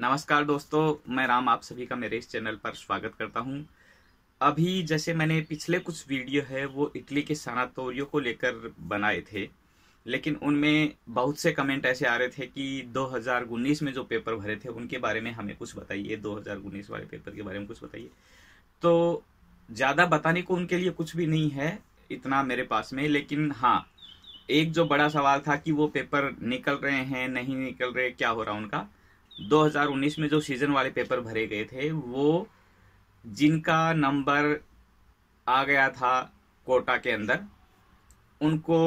नमस्कार दोस्तों मैं राम आप सभी का मेरे इस चैनल पर स्वागत करता हूं अभी जैसे मैंने पिछले कुछ वीडियो है वो इटली के सनातोरियो को लेकर बनाए थे लेकिन उनमें बहुत से कमेंट ऐसे आ रहे थे कि 2019 में जो पेपर भरे थे उनके बारे में हमें कुछ बताइए 2019 वाले पेपर के बारे में कुछ बताइए तो ज़्यादा बताने को उनके लिए कुछ भी नहीं है इतना मेरे पास में लेकिन हाँ एक जो बड़ा सवाल था कि वो पेपर निकल रहे हैं नहीं निकल रहे क्या हो रहा उनका 2019 में जो सीजन वाले पेपर भरे गए थे वो जिनका नंबर आ गया था कोटा के अंदर उनको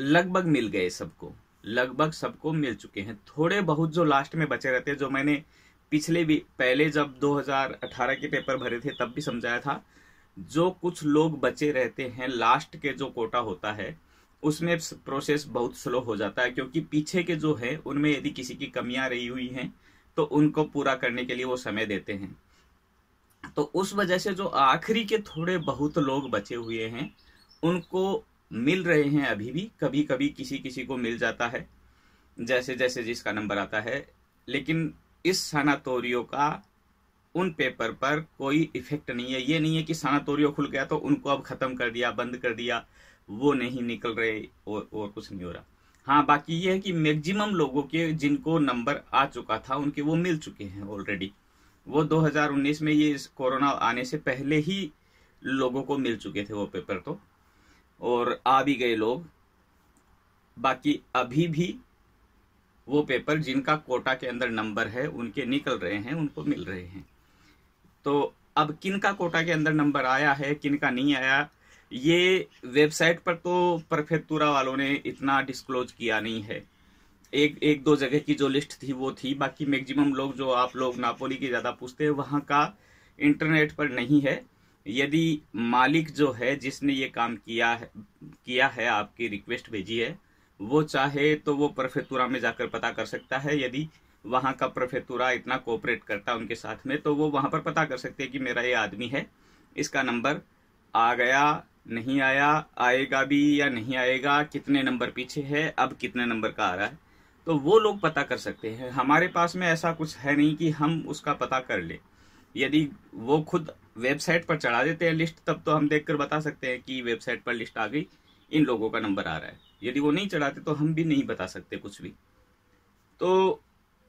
लगभग मिल गए सबको लगभग सबको मिल चुके हैं थोड़े बहुत जो लास्ट में बचे रहते हैं जो मैंने पिछले भी पहले जब 2018 के पेपर भरे थे तब भी समझाया था जो कुछ लोग बचे रहते हैं लास्ट के जो कोटा होता है उसमें प्रोसेस बहुत स्लो हो जाता है क्योंकि पीछे के जो है उनमें यदि किसी की कमियां रही हुई हैं तो उनको पूरा करने के लिए वो समय देते हैं तो उस वजह से जो आखिरी के थोड़े बहुत लोग बचे हुए हैं उनको मिल रहे हैं अभी भी कभी कभी किसी किसी को मिल जाता है जैसे जैसे जिसका नंबर आता है लेकिन इस सनातोरियो का उन पेपर पर कोई इफेक्ट नहीं है ये नहीं है कि सनातोरियो खुल गया तो उनको अब ख़त्म कर दिया बंद कर दिया वो नहीं निकल रहे और, और कुछ नहीं हो रहा हाँ बाकी ये है कि मैक्सिमम लोगों के जिनको नंबर आ चुका था उनके वो मिल चुके हैं ऑलरेडी वो 2019 में ये कोरोना आने से पहले ही लोगों को मिल चुके थे वो पेपर तो और आ भी गए लोग बाकी अभी भी वो पेपर जिनका कोटा के अंदर नंबर है उनके निकल रहे हैं उनको मिल रहे हैं तो अब किन का कोटा के अंदर नंबर आया है किन का नहीं आया ये वेबसाइट पर तो परफेक्टूरा वालों ने इतना डिस्क्लोज किया नहीं है एक एक दो जगह की जो लिस्ट थी वो थी बाकी मैक्सिमम लोग जो आप लोग नापोली की ज़्यादा पूछते हैं वहाँ का इंटरनेट पर नहीं है यदि मालिक जो है जिसने ये काम किया है किया है आपकी रिक्वेस्ट भेजी है वो चाहे तो वो परफेतुरा में जाकर पता कर सकता है यदि वहाँ का परफेतुरा इतना कोऑपरेट करता है उनके साथ में तो वो वहाँ पर पता कर सकते हैं कि मेरा ये आदमी है इसका नंबर आ गया नहीं आया आएगा भी या नहीं आएगा कितने नंबर पीछे है अब कितने नंबर का आ रहा है तो वो लोग पता कर सकते हैं हमारे पास में ऐसा कुछ है नहीं कि हम उसका पता कर ले यदि वो खुद वेबसाइट पर चढ़ा देते हैं लिस्ट तब तो हम देख कर बता सकते हैं कि वेबसाइट पर लिस्ट आ गई इन लोगों का नंबर आ रहा है यदि वो नहीं चढ़ाते तो हम भी नहीं बता सकते कुछ भी तो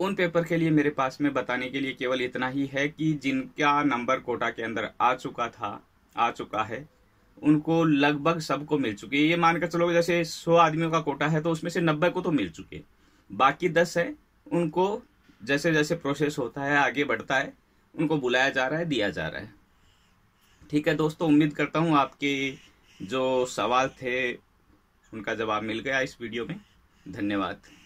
उन पेपर के लिए मेरे पास में बताने के लिए केवल इतना ही है कि जिनका नंबर कोटा के अंदर आ चुका था आ चुका है उनको लगभग सबको मिल चुकी है ये मानकर चलो जैसे सौ आदमियों का कोटा है तो उसमें से नब्बे को तो मिल चुके बाकी दस है उनको जैसे जैसे प्रोसेस होता है आगे बढ़ता है उनको बुलाया जा रहा है दिया जा रहा है ठीक है दोस्तों उम्मीद करता हूँ आपके जो सवाल थे उनका जवाब मिल गया इस वीडियो में धन्यवाद